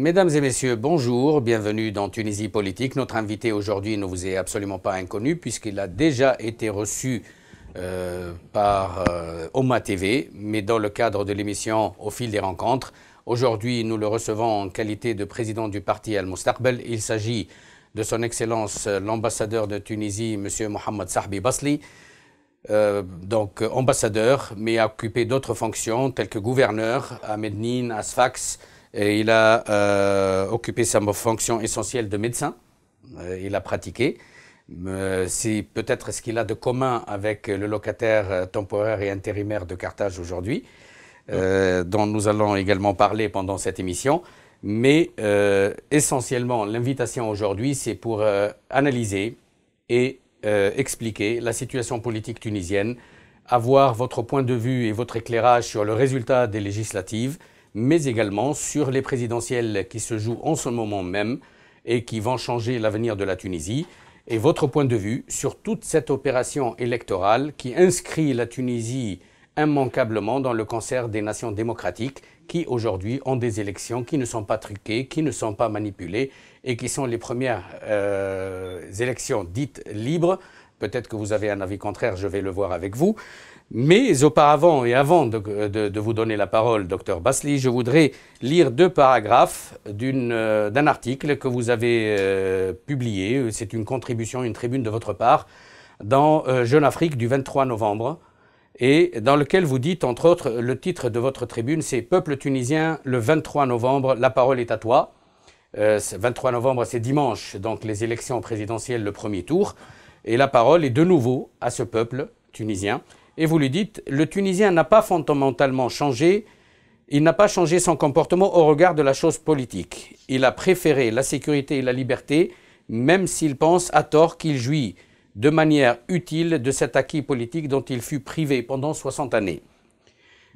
Mesdames et messieurs, bonjour, bienvenue dans Tunisie Politique. Notre invité aujourd'hui ne vous est absolument pas inconnu puisqu'il a déjà été reçu euh, par euh, Oma TV, mais dans le cadre de l'émission Au fil des rencontres. Aujourd'hui, nous le recevons en qualité de président du parti Al-Mustaqbal. Il s'agit de son Excellence euh, l'ambassadeur de Tunisie, M. Mohamed Sahbi Basli. donc ambassadeur, mais a occupé d'autres fonctions telles que gouverneur à Mednine, à Sfax, il a euh, occupé sa fonction essentielle de médecin. Euh, il a pratiqué. C'est peut-être ce qu'il a de commun avec le locataire euh, temporaire et intérimaire de Carthage aujourd'hui, dont nous allons également parler pendant cette émission. Mais essentiellement, l'invitation aujourd'hui, c'est pour analyser et expliquer la situation politique tunisienne, avoir votre point de vue et votre éclairage sur le résultat des législatives, mais également sur les présidentielles qui se jouent en ce moment même et qui vont changer l'avenir de la Tunisie, et votre point de vue sur toute cette opération électorale qui inscrit la Tunisie immanquablement dans le concert des nations démocratiques qui aujourd'hui ont des élections qui ne sont pas truquées, qui ne sont pas manipulées et qui sont les premières euh, élections dites libres. Peut-être que vous avez un avis contraire, je vais le voir avec vous. Mais auparavant et avant de, vous donner la parole, docteur Basli, je voudrais lire deux paragraphes euh, d'un article que vous avez euh, publié. C'est une contribution, une tribune de votre part dans euh, Jeune Afrique du 23 novembre et dans lequel vous dites, entre autres, le titre de votre tribune, c'est Peuple tunisien, le 23 novembre, la parole est à toi. 23 novembre, c'est dimanche, donc les élections présidentielles, le premier tour. Et la parole est de nouveau à ce peuple tunisien et vous lui dites, le Tunisien n'a pas fondamentalement changé, il n'a pas changé son comportement au regard de la chose politique. Il a préféré la sécurité et la liberté, même s'il pense à tort qu'il jouit de manière utile de cet acquis politique dont il fut privé pendant 60 années.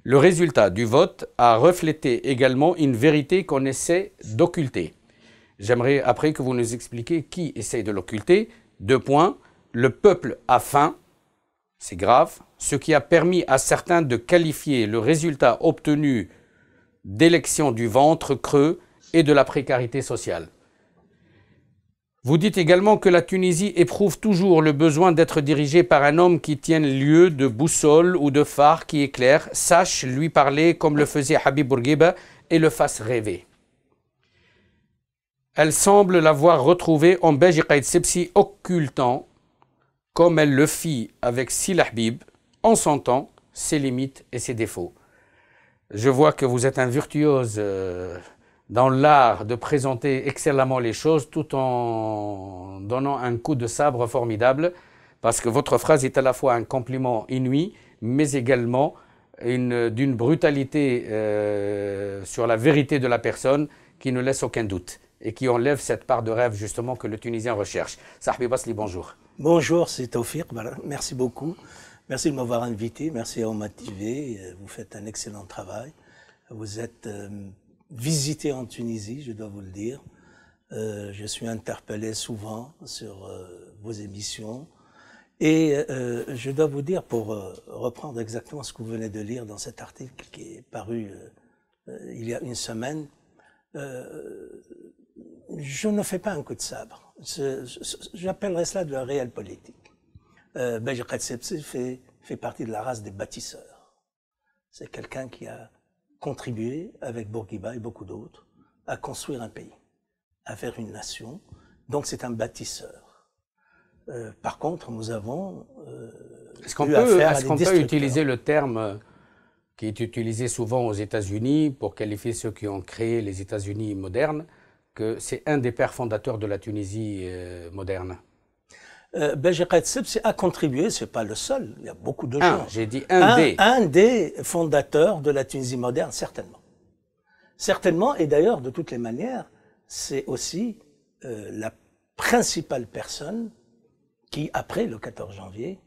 Le résultat du vote a reflété également une vérité qu'on essaie d'occulter. J'aimerais après que vous nous expliquiez qui essaie de l'occulter. Deux points. Le peuple a faim, c'est grave, ce qui a permis à certains de qualifier le résultat obtenu d'élection du ventre creux et de la précarité sociale. Vous dites également que la Tunisie éprouve toujours le besoin d'être dirigée par un homme qui tienne lieu de boussole ou de phare qui éclaire, sache lui parler comme le faisait Habib Bourguiba et le fasse rêver. Elle semble l'avoir retrouvé en Belgique Sepsi occultant, comme elle le fit avec Silahbib, en sentant ses limites et ses défauts. Je vois que vous êtes un virtuose euh, dans l'art de présenter excellemment les choses tout en donnant un coup de sabre formidable, parce que votre phrase est à la fois un compliment inouï, mais également d'une brutalité euh, sur la vérité de la personne qui ne laisse aucun doute et qui enlève cette part de rêve justement que le Tunisien recherche. Sahbi Basli, bonjour. Bonjour, c'est Taufir, merci beaucoup. Merci de m'avoir invité, merci à Oma TV, euh, vous faites un excellent travail. Vous êtes euh, visité en Tunisie, je dois vous le dire. Euh, je suis interpellé souvent sur vos émissions. Et je dois vous dire, pour reprendre exactement ce que vous venez de lire dans cet article qui est paru il y a une semaine, je ne fais pas un coup de sabre. J'appellerais cela de la réelle politique euh, ben, fait, fait partie de la race des bâtisseurs. C'est quelqu'un qui a contribué, avec Bourguiba et beaucoup d'autres, à construire un pays, à faire une nation. Donc c'est un bâtisseur. Euh, par contre, nous avons. Euh, est-ce qu'on peut, est peut, utiliser le terme euh, qui est utilisé souvent aux États-Unis pour qualifier ceux qui ont créé les États-Unis modernes, que c'est un des pères fondateurs de la Tunisie moderne euh, Sepsi a contribué, c'est pas le seul, il y a beaucoup de gens. Ah, j'ai dit un, des. Un fondateurs de la Tunisie moderne, certainement. Certainement, et d'ailleurs, de toutes les manières, c'est aussi euh, la principale personne qui, après le 14 janvier,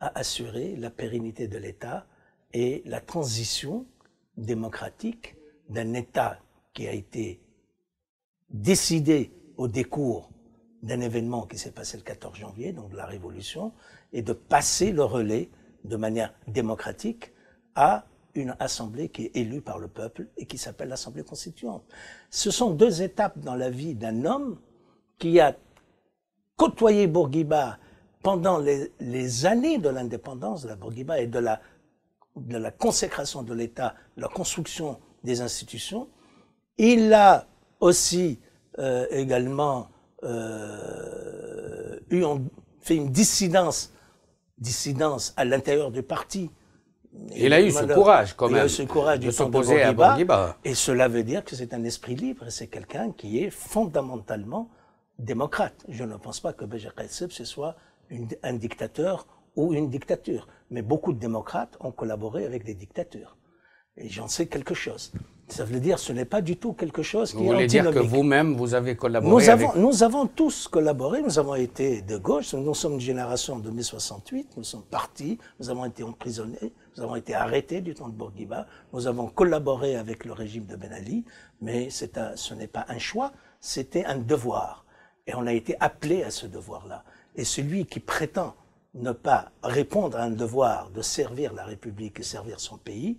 a assuré la pérennité de l'État et la transition démocratique d'un État qui a été décidé au décours d'un événement qui s'est passé le 14 janvier, donc de la Révolution, et de passer le relais de manière démocratique à une assemblée qui est élue par le peuple et qui s'appelle l'Assemblée constituante. Ce sont deux étapes dans la vie d'un homme qui a côtoyé Bourguiba pendant les, années de l'indépendance de la Bourguiba et de la, consécration de l'État, de la construction des institutions. Il a aussi euh, également euh, ont fait une dissidence, dissidence à l'intérieur du parti. il a eu ce courage, quand même. ce courage de s'opposer à Bourguiba. Et cela veut dire que c'est un esprit libre. et C'est quelqu'un qui est fondamentalement démocrate. Je ne pense pas que Béja ce soit un dictateur ou une dictature. Mais beaucoup de démocrates ont collaboré avec des dictatures. Et j'en sais quelque chose. Ça veut dire ce n'est pas du tout quelque chose qui vous voulez dire que vous-même, vous avez collaboré nous avons, Nous avons tous collaboré, nous avons été de gauche, nous sommes une génération de 1968, nous sommes partis, nous avons été emprisonnés, nous avons été arrêtés du temps de Bourguiba, nous avons collaboré avec le régime de Ben Ali, mais ce n'est pas un choix, c'était un devoir. Et on a été appelé à ce devoir-là. Et celui qui prétend ne pas répondre à un devoir de servir la République et servir son pays,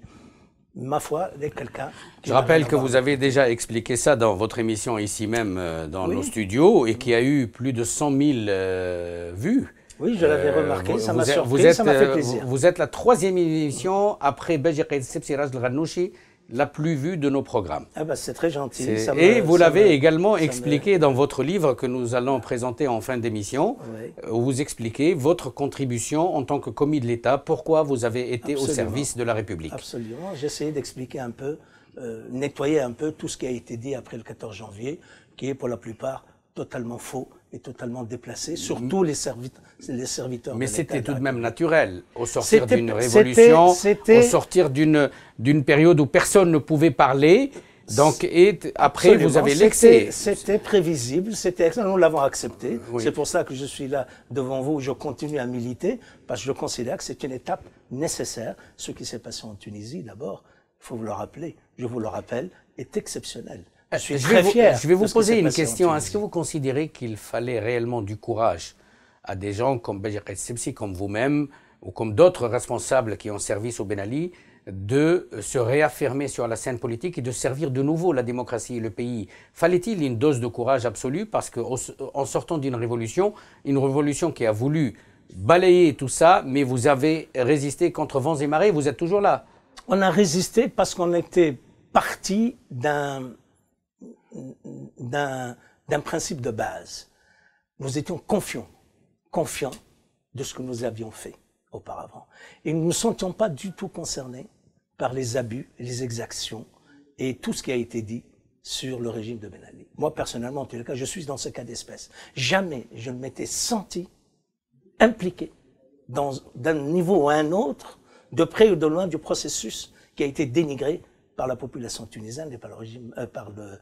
ma foi, dès quelqu'un. Je rappelle que vous avez déjà expliqué ça dans votre émission ici même, euh, dans nos studios, et qui a eu plus de 100 000 euh, vues. Oui, je l'avais euh, remarqué, ça m'a surpris, vous êtes, ça m'a fait plaisir. Vous, êtes la troisième émission après et Sepsiraz ghanouchi la plus vue de nos programmes. Ah bah c'est très gentil. et vous l'avez également expliqué dans votre livre que nous allons présenter en fin d'émission. Où euh, vous expliquez votre contribution en tant que commis de l'État, pourquoi vous avez été au service de la République. Absolument. essayé d'expliquer un peu, euh, nettoyer un peu tout ce qui a été dit après le 14 janvier, qui est pour la plupart totalement faux et totalement déplacé, mm-hmm. surtout les, serviteurs. Les serviteurs Mais c'était tout de même naturel, au sortir d'une révolution, au sortir d'une période où personne ne pouvait parler. Donc, et après, vous avez l'excès. C'était prévisible, c'était nous l'avons accepté. C'est pour ça que je suis là devant vous, je continue à militer, parce que je considère que c'est une étape nécessaire. Ce qui s'est passé en Tunisie, d'abord, il faut vous le rappeler, je vous le rappelle, est exceptionnel je fier. Je vais vous poser une question. Est-ce que vous considérez qu'il fallait réellement du courage à des gens comme Bajir Sepsi, comme vous-même, ou comme d'autres responsables qui ont servi au Ben Ali, de se réaffirmer sur la scène politique et de servir de nouveau la démocratie et le pays. Fallait-il une dose de courage absolue Parce qu'en sortant d'une révolution, une révolution qui a voulu balayer tout ça, mais vous avez résisté contre vents et marées, vous êtes toujours là. On a résisté parce qu'on était parti d'un d'un principe de base. Nous étions confiants, confiants de ce que nous avions fait auparavant. Et nous ne nous sentions pas du tout concernés par les abus, les exactions et tout ce qui a été dit sur le régime de Ben Ali. Moi, personnellement, en tout cas, je suis dans ce cas d'espèce. Jamais je ne m'étais senti impliqué d'un niveau ou un autre, de près ou de loin, du processus qui a été dénigré par la population tunisienne et par, le régime, euh, par le,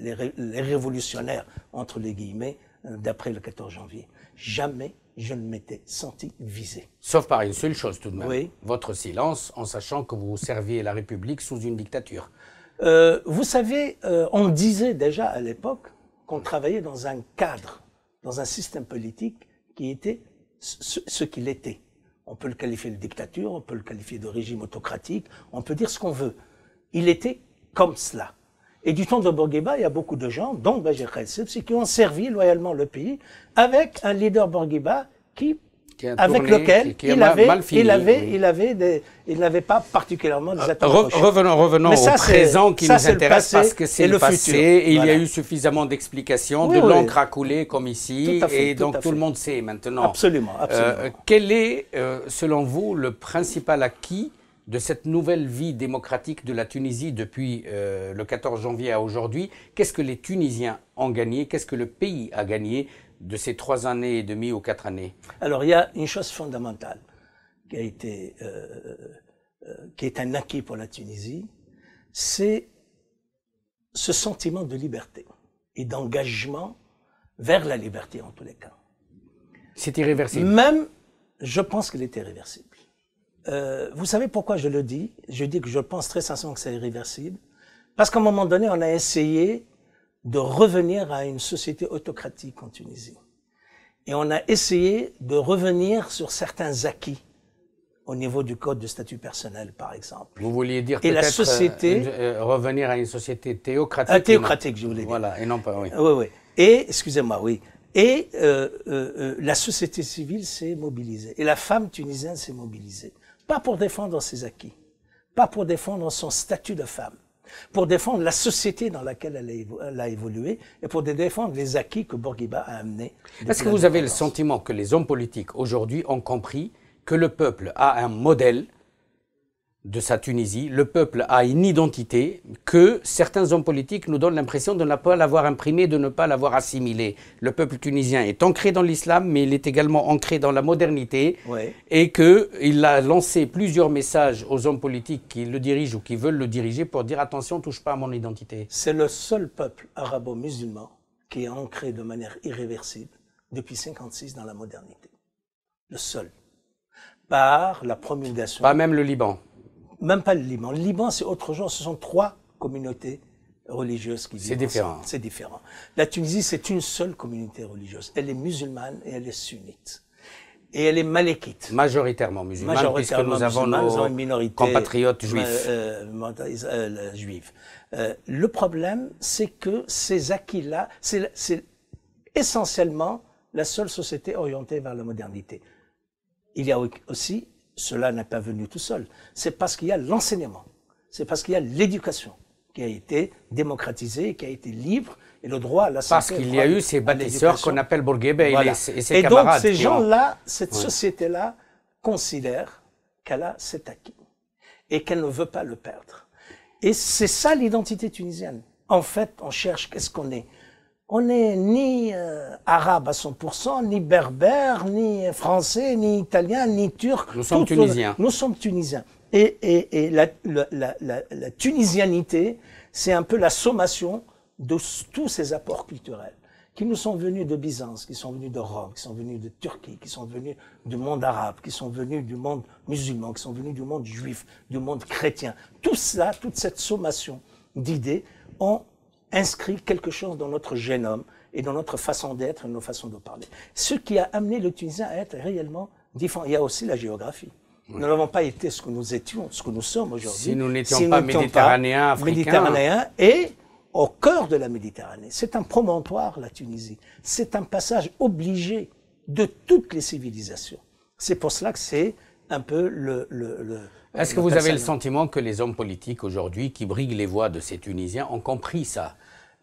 les, révolutionnaires, entre les guillemets, euh, d'après le 14 janvier. Jamais je ne m'étais senti visé. Sauf par une seule chose tout de même. Votre silence en sachant que vous serviez la République sous une dictature. Euh, vous savez, on disait déjà à l'époque qu'on travaillait dans un cadre, dans un système politique qui était ce qu'il était. On peut le qualifier de dictature, on peut le qualifier de régime autocratique, on peut dire ce qu'on veut. Il était comme cela. Et du temps de Bourguiba, il y a beaucoup de gens, dont Bajir qui ont servi loyalement le pays avec un leader Bourguiba qui avec lequel il, avait, il, avait, il n'avait pas particulièrement des euh, attentes. revenons, revenons au présent qui nous intéresse parce que c'est le, passé. il y a eu suffisamment d'explications, de l'encre à couler comme ici, et donc tout le monde sait maintenant. Absolument, euh, quel est, euh, selon vous, le principal acquis de cette nouvelle vie démocratique de la Tunisie depuis le 14 janvier à aujourd'hui. Qu'est-ce que les Tunisiens ont gagné Qu'est-ce que le pays a gagné de ces trois années et demie ou quatre années Alors, il y a une chose fondamentale qui a été, euh, euh, qui est un acquis pour la Tunisie, c'est ce sentiment de liberté et d'engagement vers la liberté en tous les cas. C'est irréversible. Même, je pense qu'il est irréversible. Euh, vous savez pourquoi je le dis Je dis que je pense très sincèrement que c'est irréversible. Parce qu'à un moment donné, on a essayé de revenir à une société autocratique en Tunisie. Et on a essayé de revenir sur certains acquis au niveau du code de statut personnel, par exemple. Vous vouliez dire peut la euh, société euh, revenir à une société théocratique. Ah, théocratique, je voulais dire. Voilà, et non pas oui. Oui, oui. Et excusez-moi, oui. Et euh, la société civile s'est mobilisée et la femme tunisienne s'est mobilisée, pas pour défendre ses acquis, pas pour défendre son statut de femme, pour défendre la société dans laquelle elle a, évolué et pour défendre les acquis que Bourguiba a amenés. Est-ce que vous avez le sentiment que les hommes politiques aujourd'hui ont compris que le peuple a un modèle de sa Tunisie, le peuple a une identité que certains hommes politiques nous donnent l'impression de ne pas l'avoir imprimée, de ne pas l'avoir assimilée. Le peuple tunisien est ancré dans l'islam, mais il est également ancré dans la modernité et qu'il a lancé plusieurs messages aux hommes politiques qui le dirigent ou qui veulent le diriger pour dire attention, touche pas à mon identité. C'est le seul peuple arabo-musulman qui est ancré de manière irréversible depuis 56 dans la modernité. Le seul. Par la promulgation. Pas même le Liban. Même pas le Liban. Le Liban, c'est autre chose. Ce sont trois communautés religieuses qui vivent. C'est différent. C'est différent. La Tunisie, c'est une seule communauté religieuse. Elle est musulmane et elle est sunnite. Et elle est maléquite. Majoritairement musulmane, Majoritairement puisque nous avons nos minorité, compatriotes euh, juifs. Euh, euh, le problème, c'est que ces acquis-là, c'est essentiellement la seule société orientée vers la modernité. Il y a aussi cela n'est pas venu tout seul. C'est parce qu'il y a l'enseignement, c'est parce qu'il y a l'éducation qui a été démocratisée, qui a été libre, et le droit à la Parce qu'il y a eu ces bâtisseurs qu'on appelle Bourguiba ben, et, ses, camarades. Et donc ces gens-là, cette société-là, considère qu'elle a cet acquis et qu'elle ne veut pas le perdre. Et c'est ça l'identité tunisienne. En fait, on cherche qu'est-ce qu'on est on n'est ni euh, arabe à 100%, ni berbère, ni français, ni italien, ni turc. Nous sommes tunisiens. Nous sommes tunisiens. Et, et, et la, la, la, tunisianité, c'est un peu la sommation de tous ces apports culturels qui nous sont venus de Byzance, qui sont venus de Rome, qui sont venus de Turquie, qui sont venus du monde arabe, qui sont venus du monde musulman, qui sont venus du monde juif, du monde chrétien. Tout cela, toute cette sommation d'idées ont inscrit quelque chose dans notre génome et dans notre façon d'être et nos façons de parler. Ce qui a amené le Tunisien à être réellement différent. Il y a aussi la géographie. Nous n'avons pas été ce que nous étions, ce que nous sommes aujourd'hui. Si nous n'étions pas méditerranéens, africains. Méditerranéens et au cœur de la Méditerranée. C'est un promontoire, la Tunisie. C'est un passage obligé de toutes les civilisations. C'est pour cela que c'est un peu le. le, Est-ce que vous avez le sentiment que les hommes politiques aujourd'hui qui briguent les voix de ces Tunisiens ont compris ça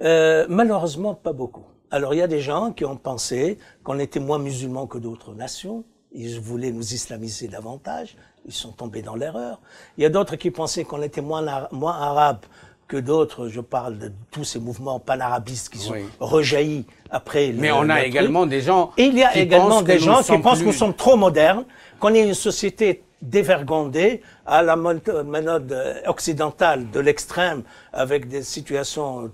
euh, malheureusement, pas beaucoup. Alors il y a des gens qui ont pensé qu'on était moins musulmans que d'autres nations, ils voulaient nous islamiser davantage, ils sont tombés dans l'erreur. Il y a d'autres qui pensaient qu'on était moins, moins arabes que d'autres, je parle de tous ces mouvements panarabistes qui sont oui. rejaillis après. Mais on a également des gens. il y a également des gens qui pensent que nous sommes trop modernes, qu'on est une société Dévergondé à la manode occidentale de l'extrême, avec des situations,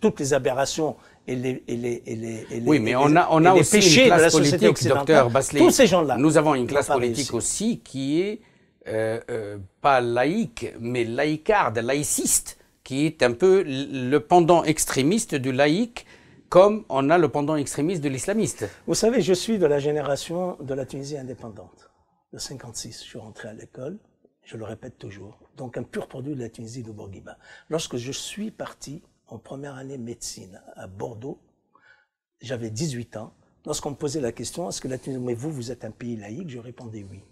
toutes les aberrations et les, et les, et les, et oui, mais on a, on aussi une classe politique, docteur Basley. ces gens-là. Nous avons une classe politique aussi qui est euh, euh, pas laïque, mais laïcarde, laïciste, qui est un peu le pendant extrémiste du laïque, comme on a le pendant extrémiste de l'islamiste. Vous savez, je suis de la génération de la Tunisie indépendante de 56, je suis rentré à l'école, je le répète toujours, donc un pur produit de la Tunisie de Bourguiba. Lorsque je suis parti en première année médecine à Bordeaux, j'avais 18 ans, lorsqu'on me posait la question, est-ce que la Tunisie, mais vous, vous êtes un pays laïque, je répondais oui.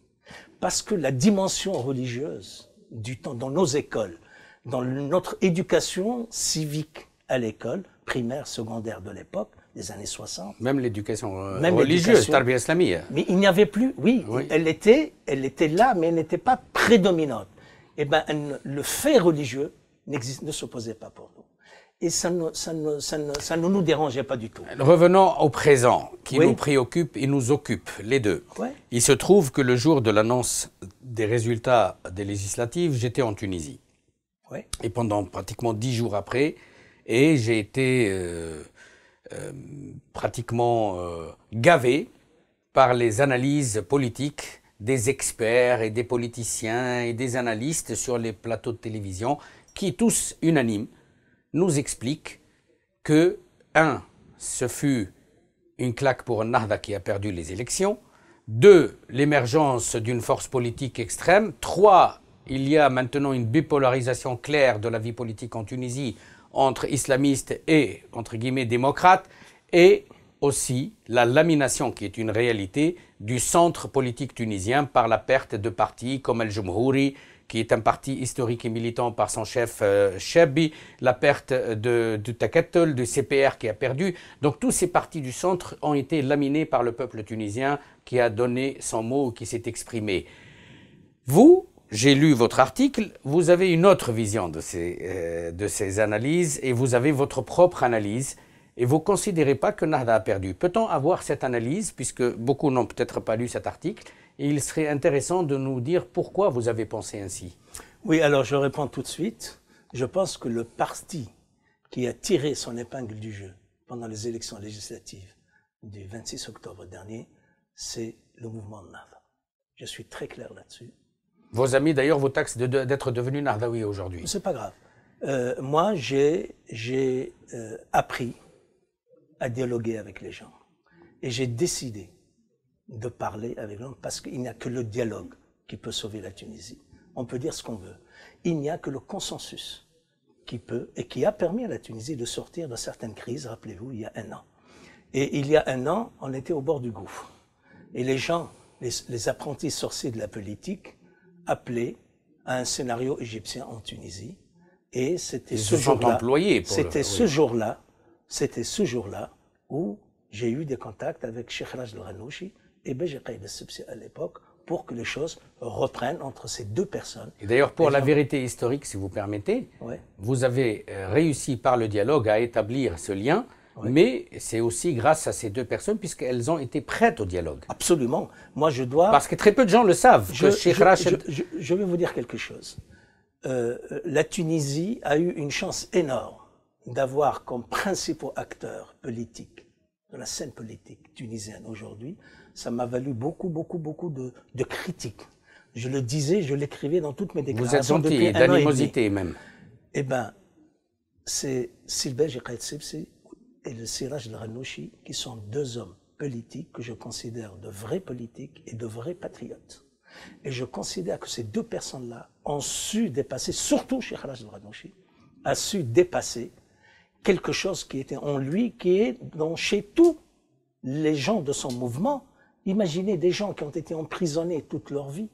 Parce que la dimension religieuse du temps dans nos écoles, dans notre éducation civique à l'école, primaire, secondaire de l'époque, des années 60. Même l'éducation euh, religieuse, tarbia islamia. Mais il n'y avait plus, oui, Elle, était, elle était là, mais elle n'était pas prédominante. et eh ben, le fait religieux ne s'opposait pas pour nous. Et ça ne, ça, ne, ça, nous dérangeait pas du tout. Revenons au présent, qui nous préoccupe et nous occupe, les deux. Il se trouve que le jour de l'annonce des résultats des législatives, j'étais en Tunisie. Et pendant pratiquement dix jours après, et j'ai été euh, euh, pratiquement euh, gavé par les analyses politiques des experts et des politiciens et des analystes sur les plateaux de télévision qui tous unanimes nous expliquent que un, ce fut une claque pour Nahda qui a perdu les élections, deux, l'émergence d'une force politique extrême, trois, il y a maintenant une bipolarisation claire de la vie politique en Tunisie entre islamistes et, entre guillemets, démocrates, et aussi la lamination, qui est une réalité, du centre politique tunisien par la perte de partis comme El Jumhouri, qui est un parti historique et militant par son chef euh, Chebbi, la perte de, de du CPR qui a perdu. Donc tous ces partis du centre ont été laminés par le peuple tunisien qui a donné son mot, qui s'est exprimé. Vous, j'ai lu votre article, vous avez une autre vision de ces, euh, de ces analyses et vous avez votre propre analyse et vous ne considérez pas que Nahda a perdu. Peut-on avoir cette analyse, puisque beaucoup n'ont peut-être pas lu cet article, et il serait intéressant de nous dire pourquoi vous avez pensé ainsi Oui, alors je réponds tout de suite. Je pense que le parti qui a tiré son épingle du jeu pendant les élections législatives du 26 octobre dernier, c'est le mouvement Nahda. Je suis très clair là-dessus. Vos amis, d'ailleurs, vous taxent d'être devenus devenu Nardawi aujourd'hui. C'est pas grave. Euh, moi, j'ai euh, appris à dialoguer avec les gens. Et j'ai décidé de parler avec l'homme parce qu'il n'y a que le dialogue qui peut sauver la Tunisie. On peut dire ce qu'on veut. Il n'y a que le consensus qui peut et qui a permis à la Tunisie de sortir de certaines crises, rappelez-vous, il y a un an. Et il y a un an, on était au bord du gouffre. Et les gens, les apprentis sorciers de la politique, appelé à un scénario égyptien en Tunisie. Et c'était ce jour-là. C'était ce jour-là. C'était ce jour-là où j'ai eu des contacts avec Sheikh Raj al-Ghanouchi et Béji al-Subsi à l'époque pour que les choses reprennent entre ces deux personnes. Et d'ailleurs, pour la vérité historique, si vous permettez, vous avez euh, réussi par le dialogue à établir ce lien mais c'est aussi grâce à ces deux personnes, puisqu'elles ont été prêtes au dialogue. Absolument. Moi, je dois. Parce que très peu de gens le savent. Je, que je, vais vous dire quelque chose. Euh, la Tunisie a eu une chance énorme d'avoir comme principaux acteurs politiques de la scène politique tunisienne aujourd'hui. Ça m'a valu beaucoup, beaucoup, beaucoup de, de critiques. Je le disais, je l'écrivais dans toutes mes déclarations. Vous êtes gentil, d'animosité même. Eh bien, c'est Sylvain Jekaït et le Siraj Ranouchi, qui sont deux hommes politiques que je considère de vrais politiques et de vrais patriotes. Et je considère que ces deux personnes-là ont su dépasser, surtout Siraj Al Ranouchi, a su dépasser quelque chose qui était en lui, qui est dans chez tous les gens de son mouvement. Imaginez des gens qui ont été emprisonnés toute leur vie,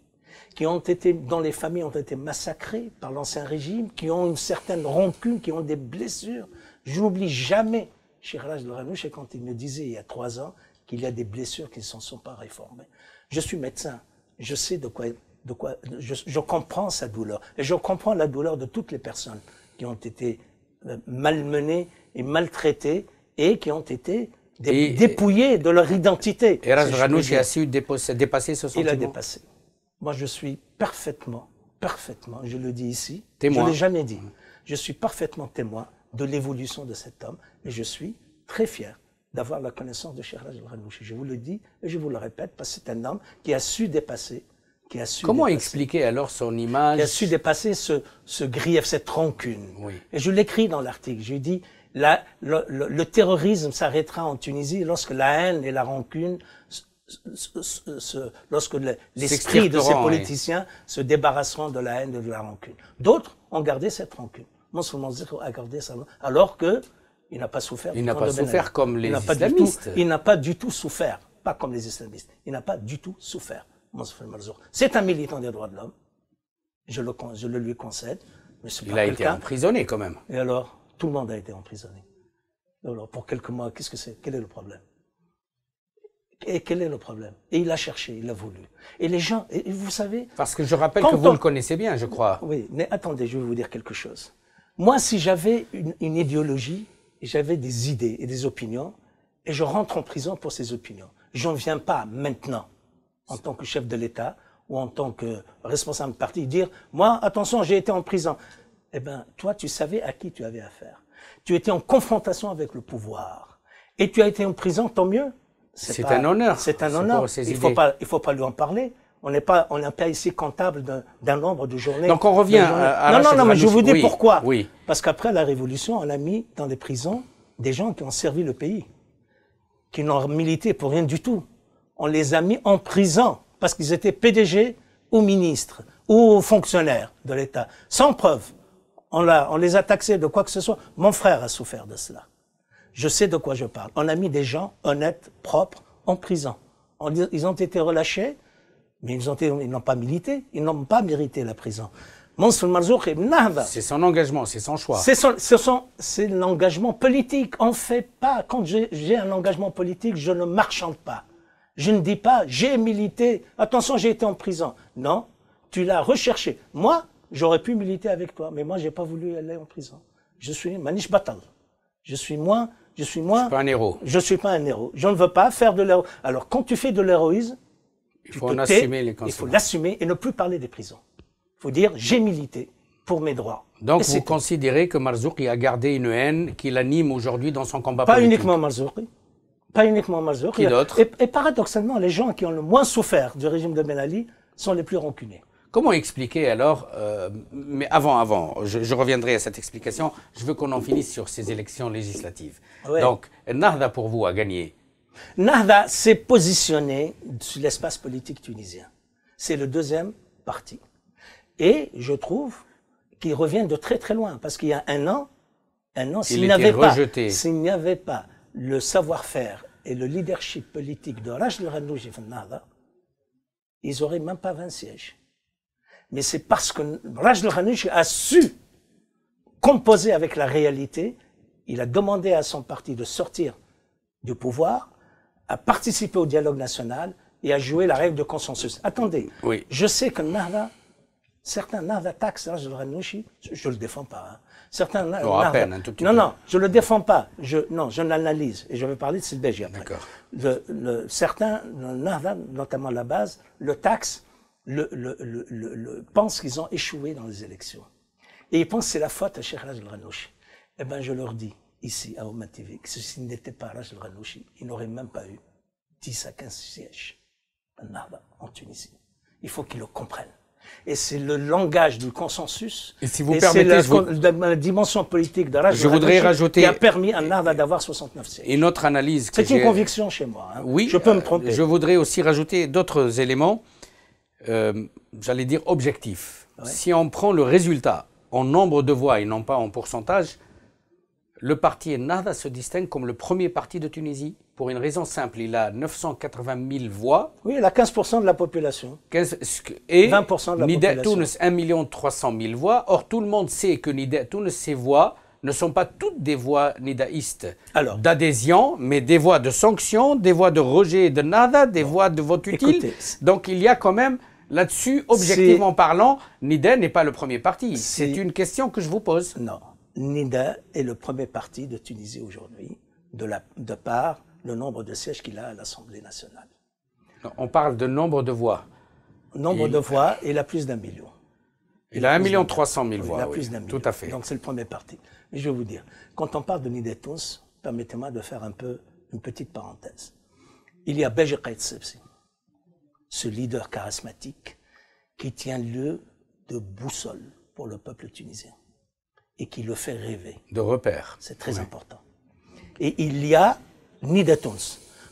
qui ont été, dans les familles ont été massacrées par l'ancien régime, qui ont une certaine rancune, qui ont des blessures. Je n'oublie jamais Cheikh Ranouche, quand il me disait il y a trois ans qu'il y a des blessures qui ne s'en sont pas réformées. Je suis médecin, je sais de quoi, de quoi je, je, comprends sa douleur. Et je comprends la douleur de toutes les personnes qui ont été euh, malmenées et maltraitées et qui ont été dépouillées de leur identité. Et Raj a su dépasser, ce sentiment. Il a dépassé. Moi, je suis parfaitement, parfaitement, je le dis ici, témoin. je ne l'ai jamais dit, je suis parfaitement témoin de l'évolution de cet homme. Et je suis très fier d'avoir la connaissance de Charles al-Ranouchi. Je vous le dis et je vous le répète parce que c'est un homme qui a su dépasser. Qui a su Comment expliquer alors son image Qui a su dépasser ce, ce grief, cette rancune. Oui. Et je l'écris dans l'article. Je dis la, le, terrorisme s'arrêtera en Tunisie lorsque la haine et la rancune, lorsque l'esprit de ces politiciens se débarrasseront de la haine et de la rancune. D'autres ont gardé cette rancune musulman a gardé sa langue, alors qu'il n'a pas souffert. Il n'a pas souffert comme les islamistes. il n'a pas du tout souffert, pas comme les islamistes. Il n'a pas du tout souffert, C'est un militant des droits de l'homme. Je le, le lui concède. Mais il a été emprisonné quand même. Et alors, tout le monde a été emprisonné. Alors, pour quelques mois, qu'est-ce que c'est Quel est le problème et quel est le problème Et il a cherché, il a voulu. Et les gens, vous savez. Parce que je rappelle que vous le connaissez bien, je crois. Oui, mais attendez, je vais vous dire quelque chose. Moi, si j'avais une, idéologie, j'avais des idées et des opinions, et je rentre en prison pour ces opinions. je ne viens pas maintenant, en tant que chef de l'État ou en tant que responsable de parti, dire moi, attention, j'ai été en prison. Eh bien, toi, tu savais à qui tu avais affaire. Tu étais en confrontation avec le pouvoir. Et tu as été en prison, tant mieux. C'est un honneur. C'est un honneur. Il ne faut pas lui en parler. On n'est pas, on n'est pas ici comptable d'un nombre de journées. Donc on revient à, Non, non, non, mais je vous dis pourquoi. Oui. Parce qu'après la Révolution, on a mis dans des prisons des gens qui ont servi le pays, qui n'ont milité pour rien du tout. On les a mis en prison parce qu'ils étaient PDG ou ministres ou fonctionnaires de l'État, sans preuve. On, les a taxés de quoi que ce soit. Mon frère a souffert de cela. Je sais de quoi je parle. On a mis des gens honnêtes, propres, en prison. ils ont été relâchés mais ils n'ont pas milité, ils n'ont pas mérité la prison. Mansour Marzouk C'est son engagement, c'est son choix. C'est ce l'engagement politique. On fait pas. Quand j'ai un engagement politique, je ne marchande pas. Je ne dis pas, j'ai milité. Attention, j'ai été en prison. Non, tu l'as recherché. Moi, j'aurais pu militer avec toi, mais moi, j'ai pas voulu aller en prison. Je suis Manish Batal. Je suis moins. Je suis moins. pas un héros. Je suis pas un héros. Je ne veux pas faire de l'héros. Alors, quand tu fais de l'héroïsme, il faut l'assumer, et ne plus parler des prisons. Il faut dire j'ai milité pour mes droits. Donc vous considérez que Marzoukhi a gardé une haine qui l'anime aujourd'hui dans son combat pas Uniquement Marzoukhi, pas uniquement Marzoukhi. Qui d'autre et, paradoxalement, les gens qui ont le moins souffert du régime de Ben Ali sont les plus rancunés. Comment expliquer alors, euh, mais avant, avant, je, reviendrai à cette explication, je veux qu'on en finisse sur ces élections législatives. Donc, Narda pour vous a gagné Nahda s'est positionné sur l'espace politique tunisien. C'est le deuxième parti. Et je trouve qu'il revient de très très loin, parce qu'il y a un an, un an, s'il n'y avait, pas le savoir-faire et le leadership politique de Rajl de Nahda, ils n'auraient même pas 20 sièges. Mais c'est parce que Rajl Ranouji a su composer avec la réalité, il a demandé à son parti de sortir du pouvoir à participer au dialogue national et à jouer la règle de consensus. Attendez, oui. je sais que Nahda, certains Nahda taxent Raj hein, Ranouchi, je ne le défends pas. Hein. Certains Nahda, à peine, tout non, non, je ne le défends pas. Je, non, je l'analyse et je vais parler de Sylvège D'accord. après. Le, certains Nahda, notamment la base, le taxe, le, le pensent qu'ils ont échoué dans les élections. Et ils pensent que c'est la faute à Cheikh Raj Ranouchi. Eh bien, je leur dis, ici à OMTV, que ceci n'était pas de Ghanouchi, il n'aurait même pas eu 10 à 15 sièges en Tunisie. Il faut qu'ils le comprennent. Et c'est le langage du consensus. Et si vous permettez, la, dimension politique de je voudrais rajouter qui a permis à Narda d'avoir 69 sièges. Et notre analyse. C'est une conviction chez moi. Hein. Oui. Je peux me euh, tromper. Je voudrais aussi rajouter d'autres éléments, euh, j'allais dire objectifs. Si on prend le résultat en nombre de voix et non pas en pourcentage, le parti nada se distingue comme le premier parti de Tunisie pour une raison simple. Il a 980 000 voix. Oui, il a 15% de la population. 15, et 20% de la Nida population. Tunis, 1 300 000 voix. Or, tout le monde sait que Nida Tunis, ses voix ne sont pas toutes des voix nidaïstes d'adhésion, mais des voix de sanction, des voix de rejet de nada, des voix de vote utile. Donc il y a quand même là-dessus, objectivement parlant, Nida n'est pas le premier parti. C'est une question que je vous pose. Non. Nida est le premier parti de Tunisie aujourd'hui, de, par le nombre de sièges qu'il a à l'Assemblée nationale. On parle de nombre de voix. Nombre de voix, il a plus d'un million. Il, a un million cent mille voix. Il a plus d'un million. Tout à fait. Donc c'est le premier parti. Mais je vais vous dire, quand on parle de Nida tous, permettez-moi de faire un peu une petite parenthèse. Il y a Beji Sepsi, ce leader charismatique qui tient lieu de boussole pour le peuple tunisien et qui le fait rêver. De repère. C'est très important. Et il y a Nidatons.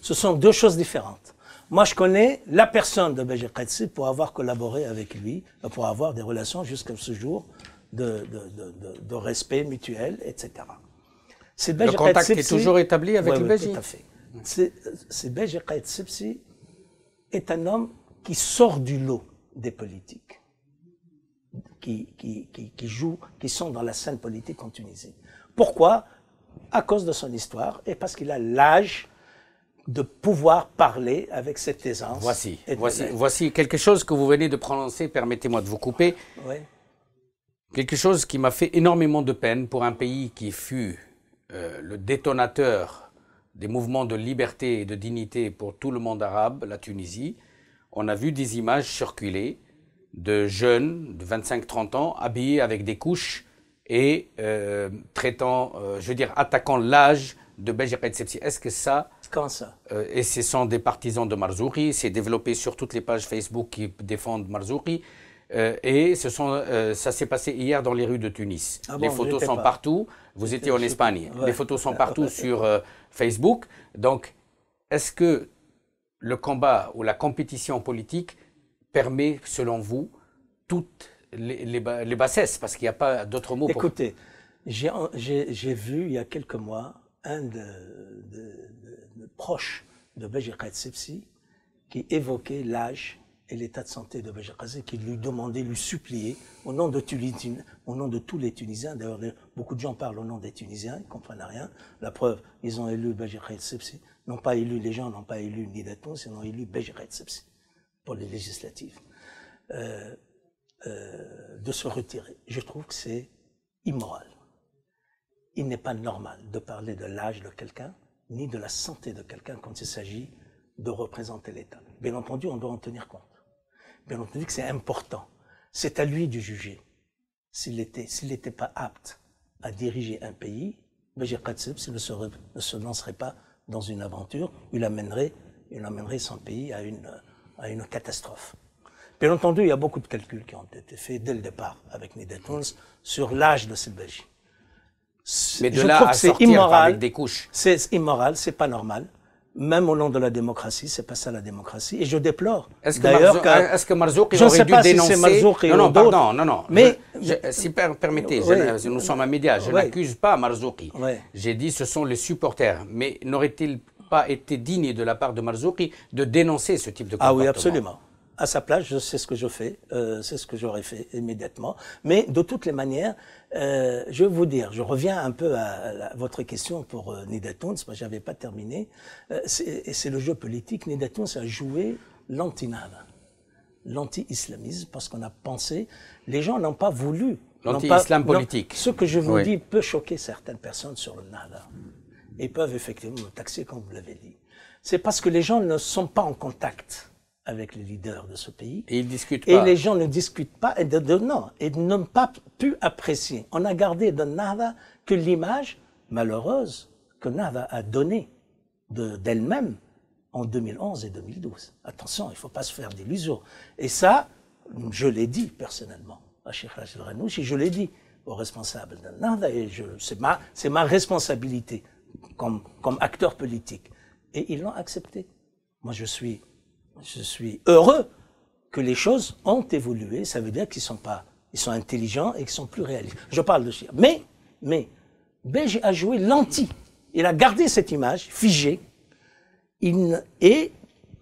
Ce sont deux choses différentes. Moi, je connais la personne de Bejer pour avoir collaboré avec lui, pour avoir des relations jusqu'à ce jour de, de, de, de, respect mutuel, etc. C'est le contact est toujours établi avec le Oui, tout à fait. C'est est un homme qui sort du lot des politiques qui, jouent, qui sont dans la scène politique en Tunisie. Pourquoi À cause de son histoire et parce qu'il a l'âge de pouvoir parler avec cette aisance. Voici, voici, quelque chose que vous venez de prononcer, permettez-moi de vous couper. Quelque chose qui m'a fait énormément de peine pour un pays qui fut euh, le détonateur des mouvements de liberté et de dignité pour tout le monde arabe, la Tunisie. On a vu des images circuler de jeunes de 25-30 ans habillés avec des couches et euh, traitant, euh, je veux dire, attaquant l'âge de Béjir et Est-ce que ça... Comment ça euh, Et ce sont des partisans de Marzouri, c'est développé sur toutes les pages Facebook qui défendent Marzouri. et ça s'est passé hier dans les rues de Tunis. Ah les photos sont partout. Vous étiez en Espagne. Les photos sont partout sur Facebook. Donc, est-ce que le combat ou la compétition politique permet, selon vous, toutes les, bassesses, parce qu'il n'y a pas d'autre mot pour... Écoutez, j'ai vu il y a quelques mois un de, de, de, proche de Béjir Sepsi qui évoquait l'âge et l'état de santé de Béjir qui lui demandait, lui suppliait, au nom de, tous les Tunisiens, d'ailleurs beaucoup de gens parlent au nom des Tunisiens, ils ne comprennent rien, la preuve, ils ont élu Béjir Sepsi, n'ont pas élu, les gens n'ont pas élu ni Daton, ils ont élu Béjir Sepsi pour les législatives, euh, euh, de se retirer. Je trouve que c'est immoral. Il n'est pas normal de parler de l'âge de quelqu'un, ni de la santé de quelqu'un quand il s'agit de représenter l'État. Bien entendu, on doit en tenir compte. Bien entendu que c'est important. C'est à lui de juger s'il n'était pas apte à diriger un pays, Béjir ne se, ne se lancerait pas dans une aventure où il amènerait, il amènerait son pays à une, à une catastrophe. Bien entendu, il y a beaucoup de calculs qui ont été faits dès le départ avec Nidetons sur l'âge de cette Belgique. Mais de là à sortir immoral, des couches. C'est immoral, c'est pas normal. Même au nom de la démocratie, c'est pas ça la démocratie. Et je déplore. Est-ce que, que Marzouki je aurait sais dû dénoncer non, non, non, non. Mais si permettez, nous sommes un média, je n'accuse pas Marzouki. J'ai dit ce sont les supporters. Mais n'aurait-il pas été digne de la part de Marzouki de dénoncer ce type de comportement. Ah oui, absolument. À sa place, je sais ce que je fais, euh, c'est ce que j'aurais fait immédiatement. Mais de toutes les manières, euh, je vais vous dire, je reviens un peu à, votre question pour euh, parce que j'avais pas terminé. Euh, c'est le jeu politique. Nedatoun, a joué l'antinave, l'anti-islamisme, parce qu'on a pensé, les gens n'ont pas voulu L'anti-islam politique. ce que je vous dis peut choquer certaines personnes sur le Nahda ils peuvent effectivement me taxer, comme vous l'avez dit. C'est parce que les gens ne sont pas en contact avec les leaders de ce pays. Et ils discutent pas. Et les gens ne discutent pas, et non, et n'ont pas pu apprécier. On a gardé de Nada que l'image malheureuse que Nada a donnée d'elle-même en 2011 et 2012. Attention, il ne faut pas se faire d'illusions. Et ça, je l'ai dit personnellement à Sheikh Rachid Ranouchi, je l'ai dit aux responsables de Nada, et c'est ma responsabilité comme, comme acteur politique. Et ils l'ont accepté. Moi, je suis, je suis heureux que les choses ont évolué. Ça veut dire qu'ils sont pas, ils sont intelligents et qu'ils sont plus réalistes. Je parle de ça Mais, mais, a joué l'anti. Il a gardé cette image figée. Il, et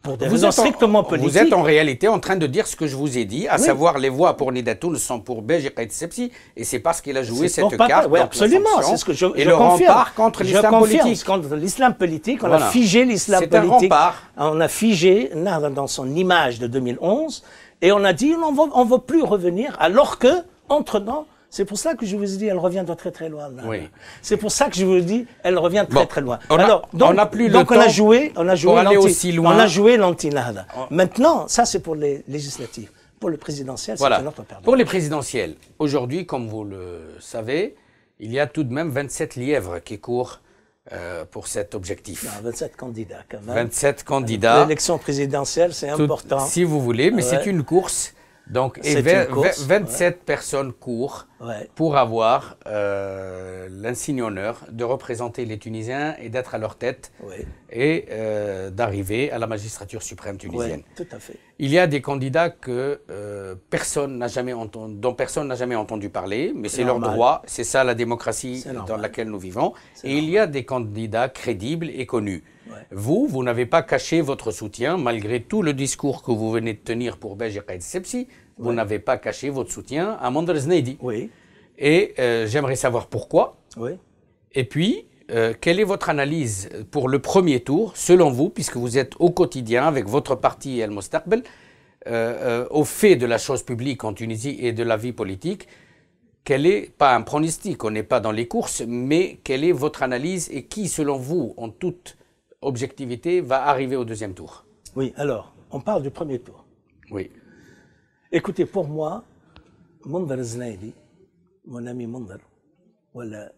vous strictement Vous êtes en réalité en train de dire ce que je vous ai dit, à savoir les voix pour Nidatoul sont pour Béjik et Sepsi, et c'est parce qu'il a joué cette carte. Oui, absolument, c'est ce que je, et le rempart contre l'islam politique. Contre l'islam politique, on a figé l'islam politique. on a figé dans son image de 2011, et on a dit on ne veut plus revenir, alors que, entre-temps, c'est pour ça que je vous dis, elle revient de très très loin. Oui. C'est pour ça que je vous dis, elle revient de très très loin. Alors, on a plus donc on a joué, on a joué aussi loin. On a joué l'antinade. Oh. Maintenant, ça c'est pour les législatives. Pour le présidentiel, c'est une autre Pour les présidentielles, aujourd'hui, comme vous le savez, il y a tout de même 27 lièvres qui courent euh, pour cet objectif. Non, 27 candidats quand même. 27 candidats. Euh, l'élection présidentielle, c'est important. Si vous voulez, mais c'est une course. Donc, et 27 personnes courent pour avoir euh, l'insigne honneur de représenter les Tunisiens et d'être à leur tête et euh, d'arriver à la magistrature suprême tunisienne. tout à fait. Il y a des candidats que euh, personne n'a jamais entendu, dont personne n'a jamais entendu parler, mais c'est leur droit, c'est ça la démocratie dans laquelle nous vivons. Et il y a des candidats crédibles et connus. Vous, vous n'avez pas caché votre soutien malgré tout le discours que vous venez de tenir pour Bej et Sepsi vous n'avez pas caché votre soutien à Mandelsneidi. Oui. Et euh, j'aimerais savoir pourquoi. Oui. Et puis, euh, quelle est votre analyse pour le premier tour, selon vous, puisque vous êtes au quotidien avec votre parti El Mostakbel, euh, au fait de la chose publique en Tunisie et de la vie politique quel est, pas un pronostic, on n'est pas dans les courses, mais quelle est votre analyse et qui, selon vous, en toute objectivité, va arriver au deuxième tour Oui, alors, on parle du premier tour. Oui. Écoutez, pour moi, Mondar Znaidi, mon ami Mondar, ou la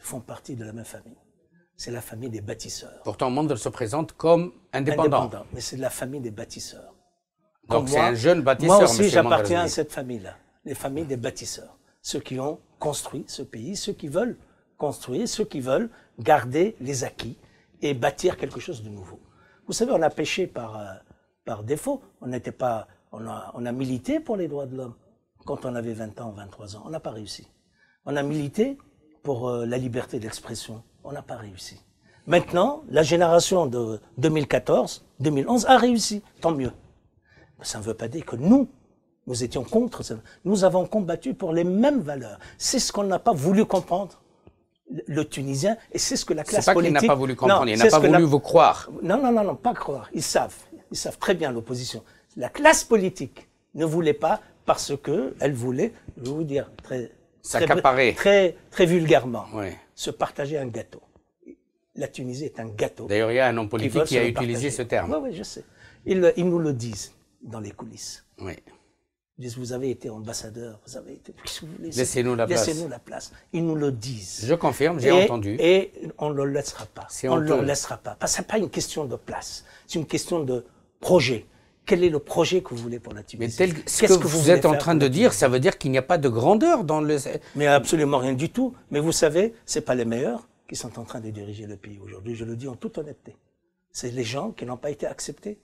font partie de la même famille. C'est la famille des bâtisseurs. Pourtant, Mondar se présente comme indépendant. mais c'est la famille des bâtisseurs. Donc c'est un jeune bâtisseur. Moi aussi, j'appartiens à cette famille-là, les familles des bâtisseurs, ceux qui ont construit ce pays, ceux qui veulent construire, ceux qui veulent garder les acquis et bâtir quelque chose de nouveau. Vous savez, on a péché par, euh, par défaut. On n'était pas on a, milité pour les droits de l'homme quand on avait 20 ans, 23 ans. On n'a pas réussi. On a milité pour euh, la liberté d'expression. On n'a pas réussi. Maintenant, la génération de 2014, 2011 a réussi. Tant mieux. ça ne veut pas dire que nous, nous étions contre. Nous avons combattu pour les mêmes valeurs. C'est ce qu'on n'a pas voulu comprendre le Tunisien, et c'est ce que la classe politique... n'a pas voulu comprendre, il n'a pas voulu vous croire. Non, non, non, non, pas croire. Ils savent, ils savent très bien l'opposition la classe politique ne voulait pas parce qu'elle voulait, je vais vous dire très, très, très, très vulgairement, se partager un gâteau. La Tunisie est un gâteau. D'ailleurs, il y a un homme politique qui, a utilisé ce terme. Oui, oui, je sais. Ils, nous le disent dans les coulisses. Oui. Ils disent, vous avez été ambassadeur, vous avez été... Laissez-nous la place. Laissez-nous la place. Ils nous le disent. Je confirme, j'ai entendu. Et on ne le laissera pas. on ne le laissera pas. Ce n'est pas une question de place, c'est une question de projet. Quel est le projet que vous voulez pour la Tunisie Mais ce, que, vous, êtes en train de dire, ça veut dire qu'il n'y a pas de grandeur dans le. Mais absolument rien du tout. Mais vous savez, ce c'est pas les meilleurs qui sont en train de diriger le pays aujourd'hui. Je le dis en toute honnêteté. C'est les gens qui n'ont pas été acceptés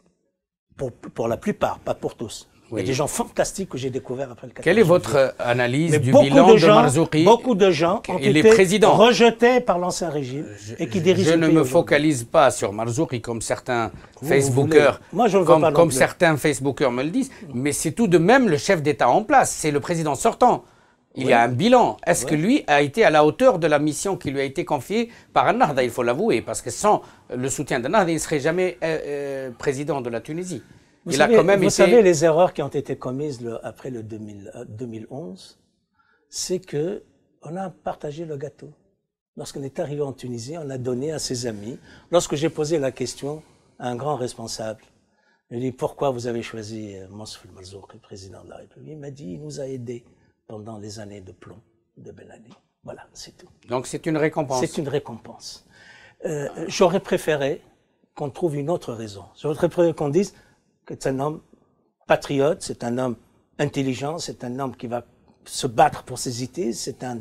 pour la plupart, pas pour tous. Il y a des gens fantastiques que j'ai découverts après le Quelle est votre euh, analyse du bilan de, Marzouki Beaucoup de gens ont été rejetés par l'ancien régime et qui dirigent Je ne me focalise pas sur Marzouki comme certains Facebookers, comme, certains Facebookers me le disent. Mais c'est tout de même le chef d'État en place, c'est le président sortant. Il y a un bilan. Est-ce que lui a été à la hauteur de la mission qui lui a été confiée par Nahda Il faut l'avouer, parce que sans le soutien d'Anarda, il ne serait jamais euh, euh, président de la Tunisie. Vous il savez, quand même vous savez, les erreurs qui ont été commises après le 2011, euh, c'est que on a partagé le gâteau. Lorsqu'on est arrivé en Tunisie, on l'a donné à ses amis. Lorsque j'ai posé la question à un grand responsable, il lui dit pourquoi vous avez choisi euh, Mansour Marzouk, le président de la République. Il m'a dit il nous a aidés pendant les années de plomb de ben année. » Voilà, c'est tout. Donc c'est une récompense. C'est une récompense. Euh, j'aurais préféré qu'on trouve une autre raison. J'aurais préféré qu'on dise c'est un homme patriote, c'est un homme intelligent, c'est un homme qui va se battre pour ses idées, c'est un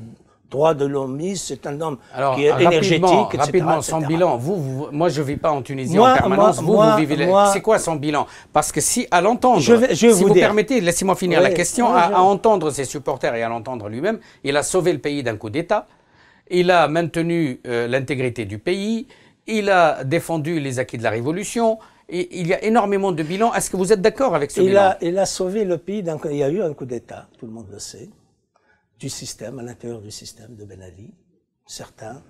droit de l'homme mis, c'est un homme qui est énergétique, etc., Rapidement, son bilan. Vous, moi, je ne vis pas en Tunisie en permanence. vous, vous vivez. C'est quoi son bilan Parce que si, à l'entendre, si vous, permettez, laissez-moi finir la question, à, entendre ses supporters et à l'entendre lui-même, il a sauvé le pays d'un coup d'État. Il a maintenu euh, l'intégrité du pays. Il a défendu les acquis de la Révolution il y a énormément de bilans. Est-ce que vous êtes d'accord avec ce il bilan Il a sauvé le pays. il y a eu un coup d'État, tout le monde le sait, du système, à l'intérieur du système de Ben Ali. Certains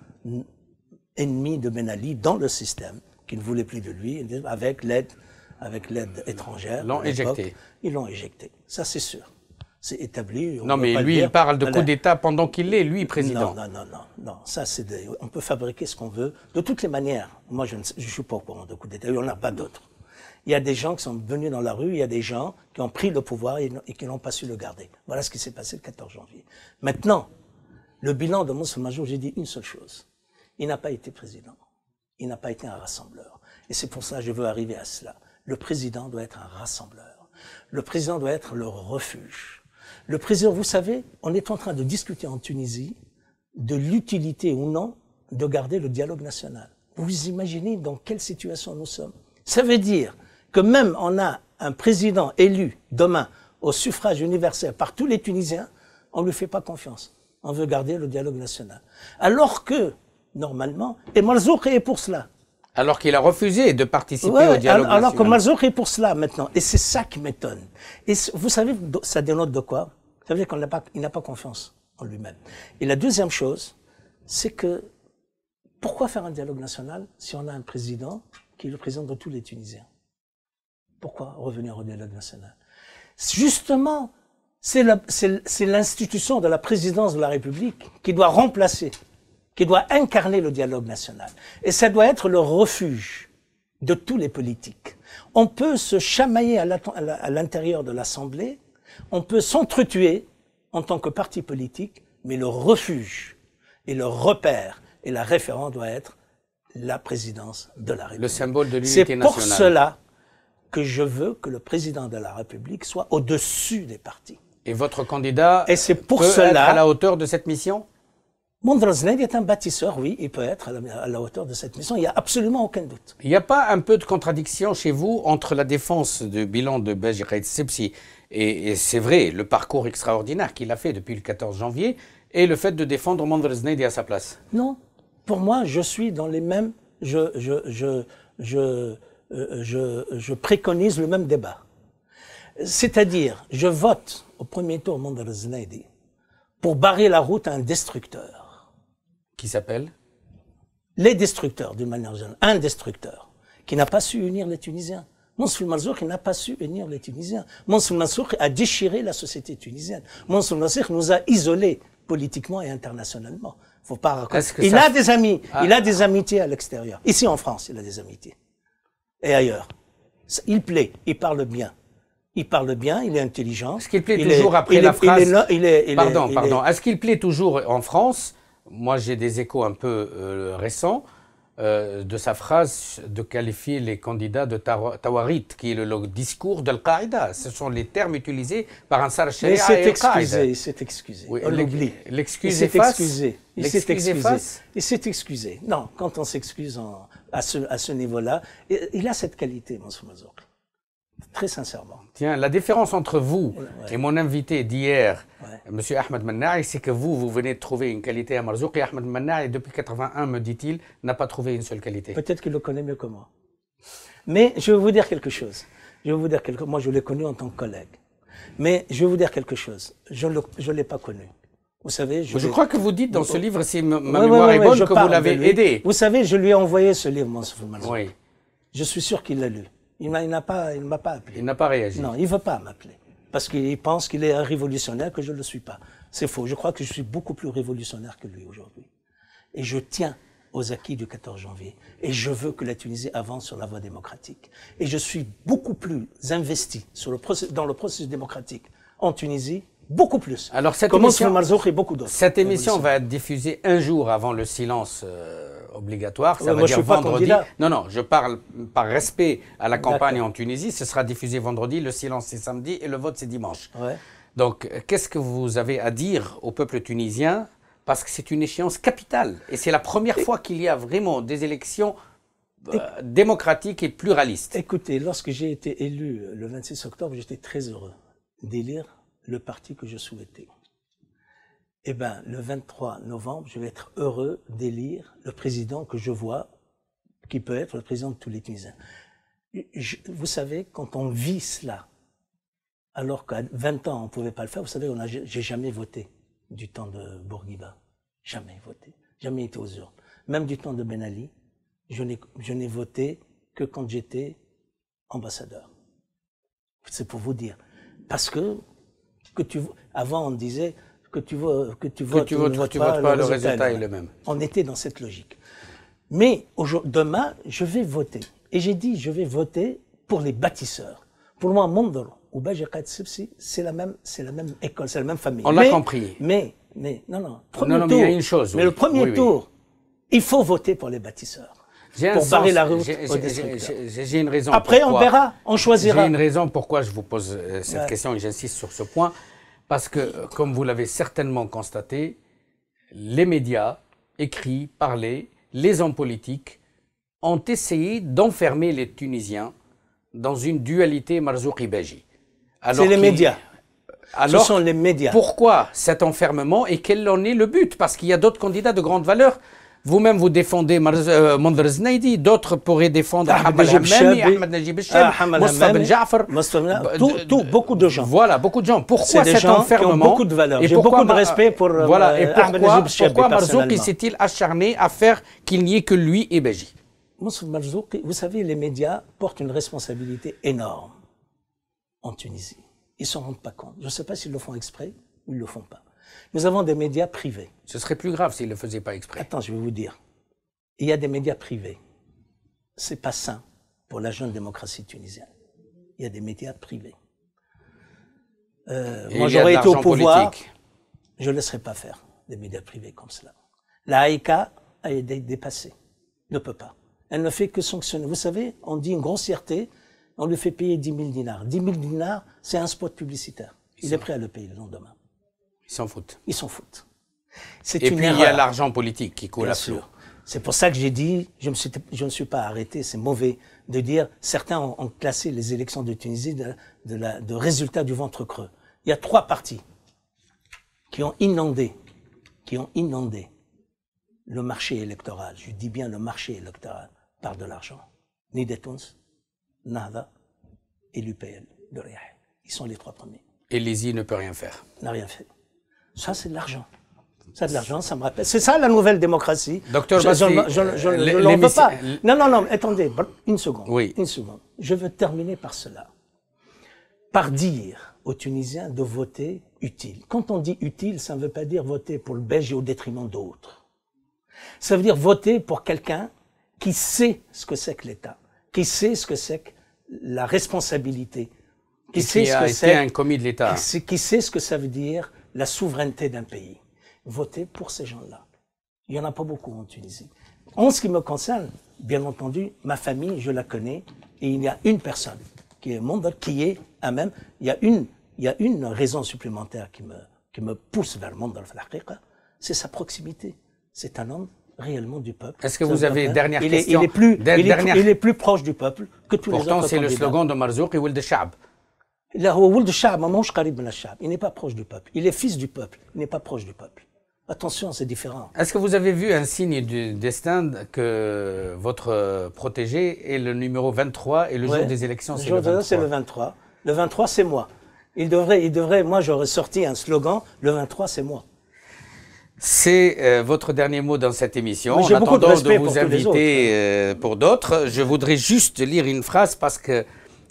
ennemis de Ben Ali dans le système, qui ne voulaient plus de lui, avec l'aide, avec l'aide étrangère. L'ont éjecté. Ils l'ont éjecté. Ça, c'est sûr c'est établi. non, mais lui, il parle de coup d'État pendant qu'il est, lui, président. Non, non, non, non. Ça, c'est on peut fabriquer ce qu'on veut. De toutes les manières, moi, je ne je suis pas au courant de coup d'État. Il n'y en a pas d'autres. Il y a des gens qui sont venus dans la rue, il y a des gens qui ont pris le pouvoir et, qui n'ont pas su le garder. Voilà ce qui s'est passé le 14 janvier. Maintenant, le bilan de mon Major, j'ai dit une seule chose. Il n'a pas été président. Il n'a pas été un rassembleur. Et c'est pour ça que je veux arriver à cela. Le président doit être un rassembleur. Le président doit être le refuge le président, vous savez, on est en train de discuter en Tunisie de l'utilité ou non de garder le dialogue national. Vous imaginez dans quelle situation nous sommes Ça veut dire que même on a un président élu demain au suffrage universel par tous les Tunisiens, on ne lui fait pas confiance. On veut garder le dialogue national. Alors que, normalement, et Marzouk est pour cela. Alors qu'il a refusé de participer au dialogue alors, national. Alors que Marzouk est pour cela maintenant. Et c'est ça qui m'étonne. Et vous savez, ça dénote de quoi ça veut dire qu'il pas, n'a pas confiance en lui-même. Et la deuxième chose, c'est que pourquoi faire un dialogue national si on a un président qui est le président de tous les Tunisiens Pourquoi revenir au dialogue national Justement, c'est l'institution de la présidence de la République qui doit remplacer, qui doit incarner le dialogue national. Et ça doit être le refuge de tous les politiques. On peut se chamailler à l'intérieur de l'Assemblée on peut s'entretuer en tant que parti politique, mais le refuge et le repère et la référence doit être la présidence de la République. Le symbole de l'unité nationale. C'est pour cela que je veux que le président de la République soit au-dessus des partis. Et votre candidat et c'est pour peut cela, être à la hauteur de cette mission Mondroznev est un bâtisseur, oui, il peut être à la, hauteur de cette mission, il n'y a absolument aucun doute. Il n'y a pas un peu de contradiction chez vous entre la défense du bilan de Bajir Sepsi et, c'est vrai, le parcours extraordinaire qu'il a fait depuis le 14 janvier et le fait de défendre Manders à sa place. Non, pour moi, je suis dans les mêmes. Je, euh, préconise le même débat. C'est-à-dire, je vote au premier tour Manders pour barrer la route à un destructeur. Qui s'appelle Les destructeurs, d'une manière générale. Un destructeur qui n'a pas su unir les Tunisiens. Mansour Marzouk n'a pas su venir les Tunisiens. Mansour a déchiré la société tunisienne. Mansour nous a isolés politiquement et internationalement. Faut pas Il a des amis, ah. il a des amitiés à l'extérieur. Ici en France, il a des amitiés. Et ailleurs. Il plaît, il parle bien. Il parle bien, il est intelligent. Est-ce qu'il plaît toujours après la Pardon, pardon. ce qu'il plaît toujours en France Moi, j'ai des échos un peu euh, récents euh, de sa phrase de qualifier les candidats de Tawarit, qui est le, discours d'Al-Qaïda. Ce sont les termes utilisés par Ansar Sharia et il s'est excusé, il s'est excusé. Oui, on l'oublie. Il s'est excusé. Il s'est excusé. Il s'est excusé. Non, quand on s'excuse à ce, à ce niveau-là, il a cette qualité, Mansour Mazouk très sincèrement. Tiens, la différence entre vous et mon invité d'hier, M. Ahmed Mannaï, c'est que vous, vous venez de trouver une qualité à Marzouk et Ahmed Mannaï, depuis 81, me dit-il, n'a pas trouvé une seule qualité. Peut-être qu'il le connaît mieux que moi. Mais je vais vous dire quelque chose. Je vais vous dire quelque Moi, je l'ai connu en tant que collègue. Mais je vais vous dire quelque chose. Je ne l'ai pas connu. Vous savez, je, je crois que vous dites dans ce oh, oh. livre, si ma mémoire est bonne, que vous l'avez aidé. Vous savez, je lui ai envoyé ce livre, M. Mansour. Oui. Je suis sûr qu'il l'a lu. Il n'a pas, il m'a pas appelé. Il n'a pas réagi. Non, il veut pas m'appeler parce qu'il pense qu'il est un révolutionnaire que je ne le suis pas. C'est faux. Je crois que je suis beaucoup plus révolutionnaire que lui aujourd'hui. Et je tiens aux acquis du 14 janvier. Et je veux que la Tunisie avance sur la voie démocratique. Et je suis beaucoup plus investi sur le dans le processus démocratique en Tunisie, beaucoup plus. Alors cette émission, et beaucoup d'autres. Cette émission va être diffusée un jour avant le silence. Euh, obligatoire, ça va dire vendredi. Non, non, je parle par respect à la campagne en Tunisie. Ce sera diffusé vendredi, le silence c'est samedi et le vote c'est dimanche. Donc, euh, qu'est-ce que vous avez à dire au peuple tunisien Parce que c'est une échéance capitale. Et c'est la première fois qu'il y a vraiment des élections euh, démocratiques et pluralistes. Écoutez, lorsque j'ai été élu le 26 octobre, j'étais très heureux d'élire le parti que je souhaitais eh ben, le 23 novembre, je vais être heureux d'élire le président que je vois, qui peut être le président de tous les Tunisiens. vous savez, quand on vit cela, alors qu'à 20 ans, on ne pouvait pas le faire, vous savez, j'ai jamais voté du temps de Bourguiba. Jamais voté. Jamais été aux urnes. Même du temps de Ben Ali, je n'ai voté que quand j'étais ambassadeur. C'est pour vous dire. Parce que, que tu, avant, on disait, que tu, votes, que tu vois tu votes, pas, le, résultat, est le même. On était dans cette logique. Mais demain, je vais voter. Et j'ai dit, je vais voter pour les bâtisseurs. Pour moi, Mondor ou Bajakat c'est la même, c'est la même école, c'est la même famille. On l'a compris. Mais, mais, non, non. mais le premier tour, il faut voter pour les bâtisseurs pour barrer la route J'ai une raison. Après, on verra, on choisira. J'ai une raison pourquoi je vous pose euh, cette question et j'insiste sur ce point. Parce que, comme vous l'avez certainement constaté, les médias, écrits, parlés, les hommes politiques, ont essayé d'enfermer les Tunisiens dans une dualité marzouki beji C'est les médias. Alors, Ce sont les médias. Pourquoi cet enfermement et quel en est le but Parce qu'il y a d'autres candidats de grande valeur vous-même, vous défendez euh, Mandr Znaidi, d'autres pourraient défendre Ahmed Ahmed Najib Ben Jafar. Ben bah, beaucoup de gens. Voilà, beaucoup de gens. Pourquoi cet enfermement beaucoup de valeur. J'ai beaucoup de respect pour euh, voilà, et pourquoi, pourquoi Marzouki s'est-il acharné à faire qu'il n'y ait que lui et Béji Moussa Marzouki, vous savez, les médias portent une responsabilité énorme en Tunisie. Ils ne s'en rendent pas compte. Je ne sais pas s'ils le font exprès ou ils ne le font pas. Nous avons des médias privés. Ce serait plus grave s'ils ne le faisaient pas exprès. Attends, je vais vous dire. Il y a des médias privés. Ce n'est pas sain pour la jeune démocratie tunisienne. Il y a des médias privés. Euh, moi, j'aurais été au pouvoir. Je ne laisserai pas faire des médias privés comme cela. La Haïka e a été dépassée. Ne peut pas. Elle ne fait que sanctionner. Vous savez, on dit une grossièreté, on lui fait payer 10 000 dinars. 10 000 dinars, c'est un spot publicitaire. Il est prêt à le payer le lendemain. Ils s'en foutent. Ils s'en foutent. C'est Et puis il y a l'argent politique qui coule à flot. C'est pour ça que j'ai dit, je, me suis, ne suis pas arrêté, c'est mauvais de dire, certains ont, classé les élections de Tunisie de, résultats du ventre creux. Il y a trois partis qui ont inondé, qui ont inondé le marché électoral, je dis bien le marché électoral, par de l'argent. Ni Nada et l'UPL de Ils sont les trois premiers. Et l'ISI ne peut rien faire. N'a rien fait. Ça, c'est de l'argent. Ça, de l'argent, ça me rappelle. C'est ça la nouvelle démocratie. Docteur je, ne veux pas. Non, non, non, attendez, une seconde. Oui. Une seconde. Je veux terminer par cela. Par dire aux Tunisiens de voter utile. Quand on dit utile, ça ne veut pas dire voter pour le Belge au détriment d'autres. Ça veut dire voter pour quelqu'un qui sait ce que c'est que l'État, qui sait ce que c'est que la responsabilité, qui, sait ce que c'est un commis de l'État, qui sait ce que ça veut dire la souveraineté d'un pays. Voter pour ces gens-là. Il n'y en a pas beaucoup en Tunisie. En ce qui me concerne, bien entendu, ma famille, je la connais, et il y a une personne qui est monde, qui est à même. Il y a une, il y a une raison supplémentaire qui me, qui me pousse vers le monde, c'est sa proximité. C'est un homme réellement du peuple. Est-ce que vous avez dernière question il est, plus, il, Est, plus proche du peuple que tous les autres. Pourtant, c'est le slogan de Marzouk et Will Chab. Il n'est pas proche du peuple. Il est fils du peuple. Il n'est pas proche du peuple. Attention, c'est différent. Est-ce que vous avez vu un signe du destin que votre protégé est le numéro 23 et le jour des élections, c'est le, le 23 c'est le 23. Le 23, c'est moi. Il devrait, il devrait, moi j'aurais sorti un slogan, le 23, c'est moi. C'est euh, votre dernier mot dans cette émission. En attendant de, de vous inviter euh, pour d'autres, je voudrais juste lire une phrase parce que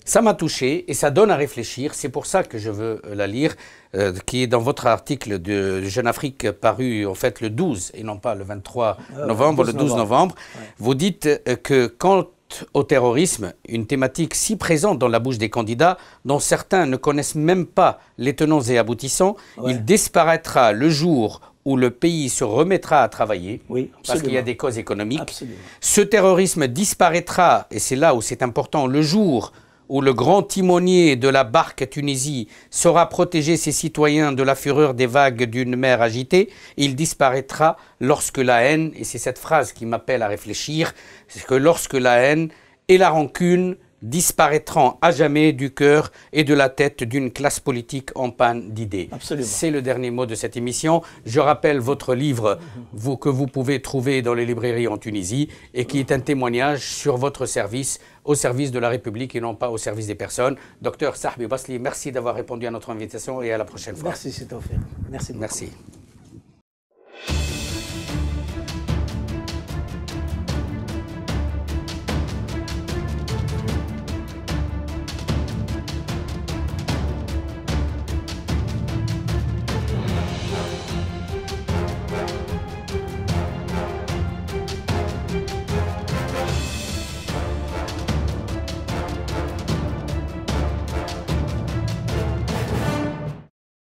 ça m'a touché et ça donne à réfléchir. C'est pour ça que je veux euh, la lire, euh, qui est dans votre article de Jeune Afrique euh, paru en fait le 12 et non pas le 23 ah novembre, le 12 novembre. Vous dites que quand au terrorisme, une thématique si présente dans la bouche des candidats, dont certains ne connaissent même pas les tenants et aboutissants, il disparaîtra le jour où le pays se remettra à travailler, parce qu'il y a des causes économiques. Ce terrorisme disparaîtra, et c'est là où c'est important, le jour où le grand timonier de la barque Tunisie saura protéger ses citoyens de la fureur des vagues d'une mer agitée, il disparaîtra lorsque la haine, et c'est cette phrase qui m'appelle à réfléchir, c'est que lorsque la haine et la rancune disparaîtront à jamais du cœur et de la tête d'une classe politique en panne d'idées. C'est le dernier mot de cette émission. Je rappelle votre livre que vous pouvez trouver dans les librairies en Tunisie et qui est un témoignage sur votre service au service de la République et non pas au service des personnes. Docteur Sahbi Basli, merci d'avoir répondu à notre invitation et à la prochaine fois. Merci, c'est offert. Merci Merci.